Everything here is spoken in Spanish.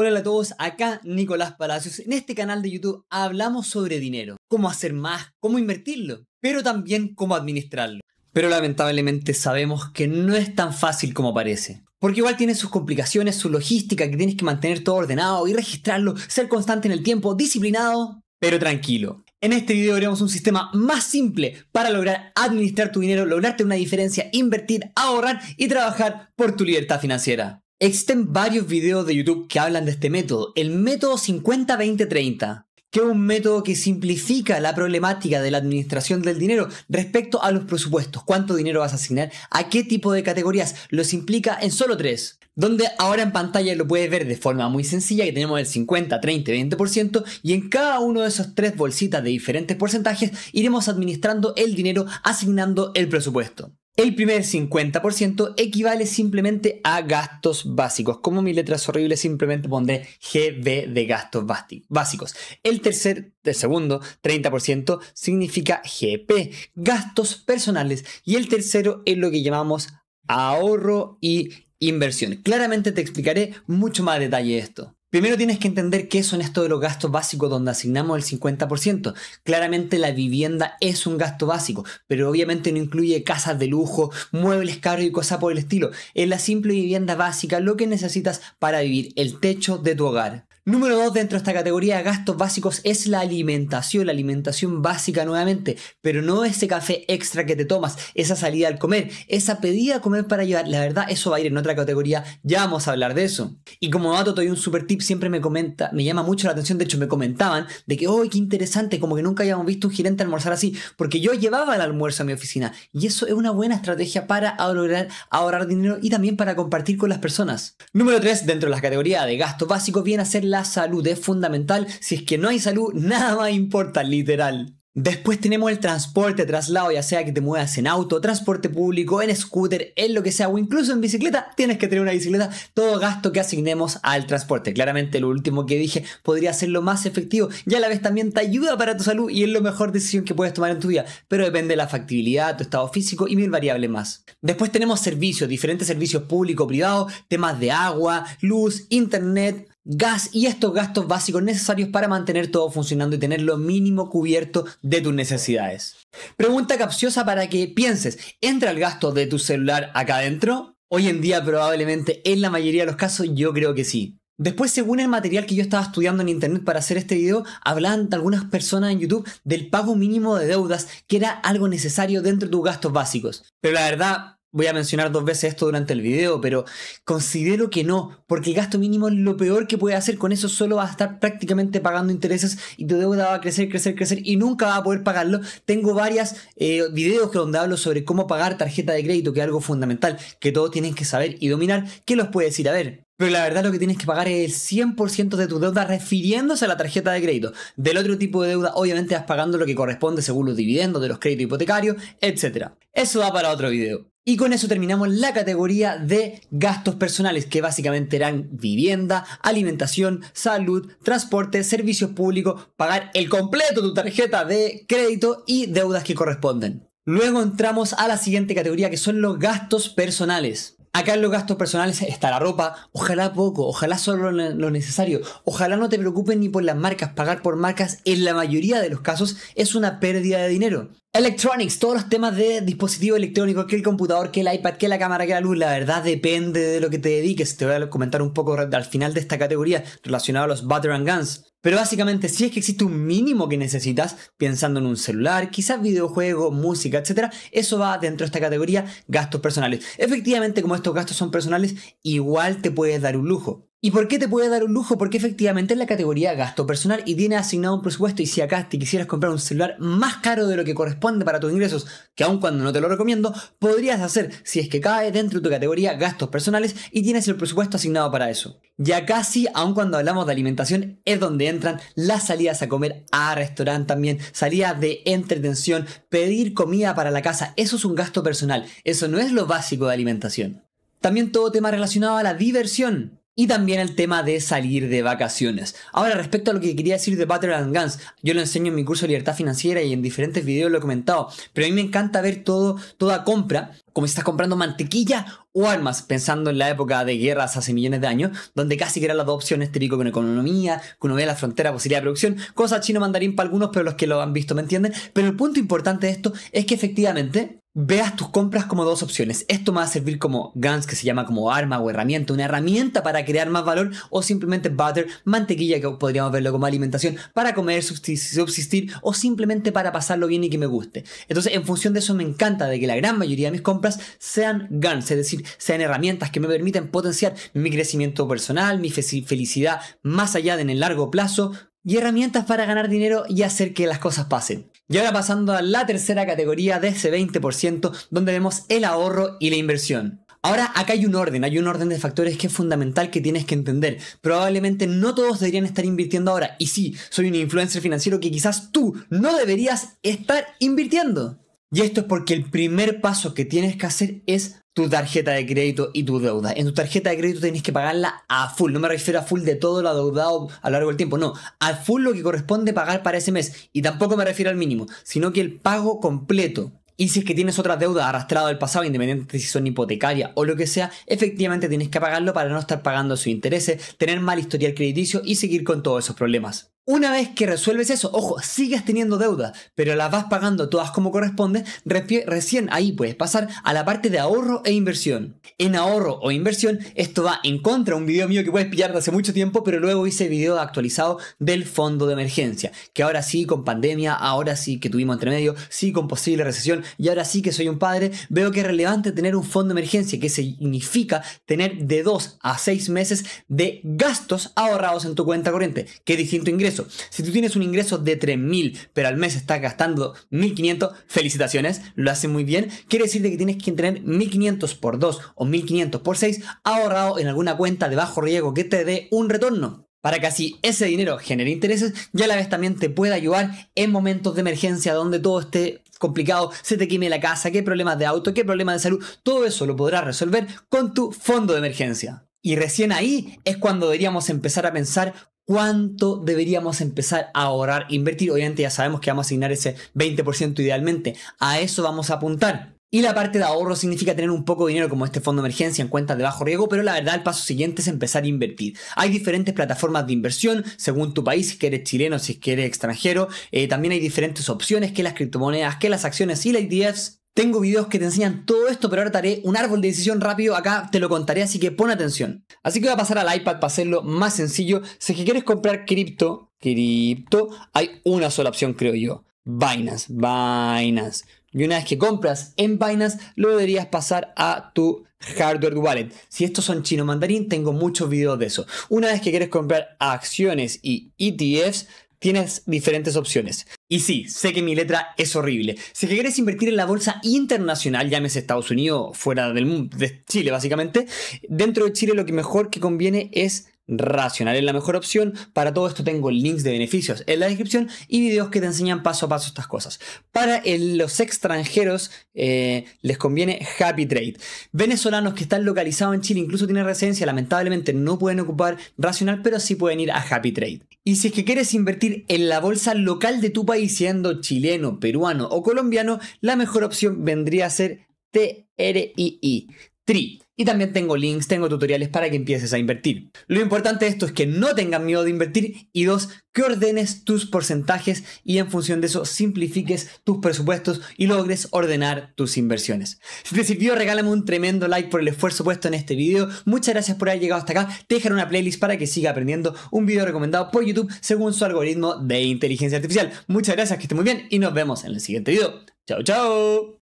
Hola a todos, acá Nicolás Palacios. En este canal de YouTube hablamos sobre dinero, cómo hacer más, cómo invertirlo, pero también cómo administrarlo. Pero lamentablemente sabemos que no es tan fácil como parece. Porque igual tiene sus complicaciones, su logística, que tienes que mantener todo ordenado y registrarlo, ser constante en el tiempo, disciplinado, pero tranquilo. En este video veremos un sistema más simple para lograr administrar tu dinero, lograrte una diferencia, invertir, ahorrar y trabajar por tu libertad financiera. Existen varios videos de YouTube que hablan de este método, el método 50-20-30, que es un método que simplifica la problemática de la administración del dinero respecto a los presupuestos, cuánto dinero vas a asignar, a qué tipo de categorías, los implica en solo tres, donde ahora en pantalla lo puedes ver de forma muy sencilla que tenemos el 50, 30, 20% y en cada uno de esos tres bolsitas de diferentes porcentajes iremos administrando el dinero asignando el presupuesto. El primer 50% equivale simplemente a gastos básicos. Como mi letra es horrible, simplemente pondré GB de gastos básicos. El tercer, el segundo 30% significa GP, gastos personales. Y el tercero es lo que llamamos ahorro y inversión. Claramente te explicaré mucho más detalle esto. Primero tienes que entender qué son estos de los gastos básicos donde asignamos el 50%. Claramente la vivienda es un gasto básico, pero obviamente no incluye casas de lujo, muebles caros y cosas por el estilo. Es la simple vivienda básica lo que necesitas para vivir, el techo de tu hogar. Número 2 dentro de esta categoría de gastos básicos es la alimentación, la alimentación básica nuevamente, pero no ese café extra que te tomas, esa salida al comer, esa pedida a comer para llevar, la verdad eso va a ir en otra categoría, ya vamos a hablar de eso. Y como dato te doy un super tip, siempre me comenta, me llama mucho la atención, de hecho me comentaban de que, hoy qué interesante, como que nunca habíamos visto un gerente almorzar así, porque yo llevaba el almuerzo a mi oficina y eso es una buena estrategia para lograr ahorrar dinero y también para compartir con las personas. Número 3 dentro de la categoría de gastos básicos viene a ser la salud es fundamental. Si es que no hay salud, nada más importa, literal. Después tenemos el transporte, traslado, ya sea que te muevas en auto, transporte público, en scooter, en lo que sea, o incluso en bicicleta, tienes que tener una bicicleta, todo gasto que asignemos al transporte. Claramente lo último que dije podría ser lo más efectivo y a la vez también te ayuda para tu salud y es la mejor decisión que puedes tomar en tu vida, pero depende de la factibilidad, tu estado físico y mil variables más. Después tenemos servicios, diferentes servicios públicos, privado temas de agua, luz, internet, gas y estos gastos básicos necesarios para mantener todo funcionando y tener lo mínimo cubierto de tus necesidades. Pregunta capciosa para que pienses, ¿entra el gasto de tu celular acá adentro? Hoy en día probablemente en la mayoría de los casos yo creo que sí. Después, según el material que yo estaba estudiando en internet para hacer este video, hablan algunas personas en YouTube del pago mínimo de deudas, que era algo necesario dentro de tus gastos básicos. Pero la verdad, voy a mencionar dos veces esto durante el video, pero considero que no, porque el gasto mínimo es lo peor que puede hacer, con eso solo vas a estar prácticamente pagando intereses y tu deuda va a crecer, crecer, crecer y nunca va a poder pagarlo. Tengo varios eh, videos donde hablo sobre cómo pagar tarjeta de crédito, que es algo fundamental, que todos tienen que saber y dominar, ¿qué los puedes ir a ver, pero la verdad lo que tienes que pagar es el 100% de tu deuda refiriéndose a la tarjeta de crédito. Del otro tipo de deuda obviamente vas pagando lo que corresponde según los dividendos de los créditos hipotecarios, etc. Eso va para otro video. Y con eso terminamos la categoría de gastos personales, que básicamente eran vivienda, alimentación, salud, transporte, servicios públicos, pagar el completo tu tarjeta de crédito y deudas que corresponden. Luego entramos a la siguiente categoría, que son los gastos personales. Acá en los gastos personales está la ropa, ojalá poco, ojalá solo lo necesario, ojalá no te preocupes ni por las marcas, pagar por marcas en la mayoría de los casos es una pérdida de dinero. Electronics, todos los temas de dispositivo electrónico, que el computador, que el iPad, que la cámara, que la luz, la verdad depende de lo que te dediques. Te voy a comentar un poco al final de esta categoría relacionado a los Butter and Guns. Pero básicamente, si es que existe un mínimo que necesitas, pensando en un celular, quizás videojuego, música, etc., eso va dentro de esta categoría gastos personales. Efectivamente, como estos gastos son personales, igual te puedes dar un lujo. ¿Y por qué te puede dar un lujo? Porque efectivamente es la categoría gasto personal y tiene asignado un presupuesto y si acá te quisieras comprar un celular más caro de lo que corresponde para tus ingresos, que aun cuando no te lo recomiendo, podrías hacer si es que cae dentro de tu categoría gastos personales y tienes el presupuesto asignado para eso. Ya casi, aun cuando hablamos de alimentación, es donde entran las salidas a comer a restaurante también, salidas de entretención, pedir comida para la casa, eso es un gasto personal, eso no es lo básico de alimentación. También todo tema relacionado a la diversión. Y también el tema de salir de vacaciones. Ahora, respecto a lo que quería decir de Butter and Guns, yo lo enseño en mi curso de libertad financiera y en diferentes videos lo he comentado, pero a mí me encanta ver todo, toda compra, como si estás comprando mantequilla o armas, pensando en la época de guerras hace millones de años, donde casi que eran las dos opciones, trigo con economía, con uno la frontera, posibilidad de producción, cosa chino mandarín para algunos, pero los que lo han visto me entienden. Pero el punto importante de esto es que efectivamente veas tus compras como dos opciones. Esto me va a servir como guns, que se llama como arma o herramienta, una herramienta para crear más valor, o simplemente butter, mantequilla, que podríamos verlo como alimentación, para comer, subsistir, o simplemente para pasarlo bien y que me guste. Entonces, en función de eso, me encanta de que la gran mayoría de mis compras sean guns, es decir, sean herramientas que me permiten potenciar mi crecimiento personal, mi felicidad, más allá de en el largo plazo, y herramientas para ganar dinero y hacer que las cosas pasen. Y ahora pasando a la tercera categoría de ese 20%, donde vemos el ahorro y la inversión. Ahora, acá hay un orden, hay un orden de factores que es fundamental que tienes que entender. Probablemente no todos deberían estar invirtiendo ahora. Y sí, soy un influencer financiero que quizás tú no deberías estar invirtiendo. Y esto es porque el primer paso que tienes que hacer es tu tarjeta de crédito y tu deuda. En tu tarjeta de crédito tienes que pagarla a full. No me refiero a full de todo lo adeudado a lo largo del tiempo. No, A full lo que corresponde pagar para ese mes. Y tampoco me refiero al mínimo, sino que el pago completo. Y si es que tienes otra deuda arrastrada del pasado, independientemente de si son hipotecaria o lo que sea, efectivamente tienes que pagarlo para no estar pagando sus intereses, tener mal historial crediticio y seguir con todos esos problemas. Una vez que resuelves eso, ojo, sigues teniendo deuda pero las vas pagando todas como corresponde, recién ahí puedes pasar a la parte de ahorro e inversión. En ahorro o inversión, esto va en contra un video mío que puedes pillar de hace mucho tiempo, pero luego hice video actualizado del fondo de emergencia, que ahora sí con pandemia, ahora sí que tuvimos entre medio, sí con posible recesión y ahora sí que soy un padre, veo que es relevante tener un fondo de emergencia, que significa tener de 2 a 6 meses de gastos ahorrados en tu cuenta corriente, que es distinto ingreso si tú tienes un ingreso de 3.000, pero al mes estás gastando 1.500, felicitaciones, lo hace muy bien. Quiere decir que tienes que tener 1.500 por 2 o 1.500 por 6 ahorrado en alguna cuenta de bajo riesgo que te dé un retorno. Para que así ese dinero genere intereses ya a la vez también te pueda ayudar en momentos de emergencia donde todo esté complicado, se te queme la casa, qué problemas de auto, qué problemas de salud, todo eso lo podrás resolver con tu fondo de emergencia. Y recién ahí es cuando deberíamos empezar a pensar ¿Cuánto deberíamos empezar a ahorrar, invertir? Obviamente ya sabemos que vamos a asignar ese 20% idealmente. A eso vamos a apuntar. Y la parte de ahorro significa tener un poco de dinero como este fondo de emergencia en cuentas de bajo riesgo, pero la verdad el paso siguiente es empezar a invertir. Hay diferentes plataformas de inversión según tu país, si eres chileno, si eres extranjero. Eh, también hay diferentes opciones que las criptomonedas, que las acciones y las ETFs. Tengo videos que te enseñan todo esto, pero ahora te haré un árbol de decisión rápido acá, te lo contaré, así que pon atención. Así que voy a pasar al iPad para hacerlo más sencillo. Si que quieres comprar cripto, cripto, hay una sola opción, creo yo. Binance, Binance. Y una vez que compras en Binance, lo deberías pasar a tu hardware wallet. Si estos son chino mandarín, tengo muchos videos de eso. Una vez que quieres comprar acciones y ETFs, tienes diferentes opciones. Y sí, sé que mi letra es horrible. Si quieres invertir en la bolsa internacional, llámese Estados Unidos, fuera del mundo, de Chile básicamente, dentro de Chile lo que mejor que conviene es racional. Es la mejor opción. Para todo esto tengo links de beneficios en la descripción y videos que te enseñan paso a paso estas cosas. Para los extranjeros eh, les conviene Happy Trade. Venezolanos que están localizados en Chile, incluso tienen residencia, lamentablemente no pueden ocupar racional, pero sí pueden ir a Happy Trade. Y si es que quieres invertir en la bolsa local de tu país, siendo chileno, peruano o colombiano, la mejor opción vendría a ser TRII, y también tengo links, tengo tutoriales para que empieces a invertir. Lo importante de esto es que no tengas miedo de invertir y dos, que ordenes tus porcentajes y en función de eso simplifiques tus presupuestos y logres ordenar tus inversiones. Si te sirvió, regálame un tremendo like por el esfuerzo puesto en este video. Muchas gracias por haber llegado hasta acá. Te dejaré una playlist para que siga aprendiendo un video recomendado por YouTube según su algoritmo de inteligencia artificial. Muchas gracias, que esté muy bien y nos vemos en el siguiente video. Chao, chao.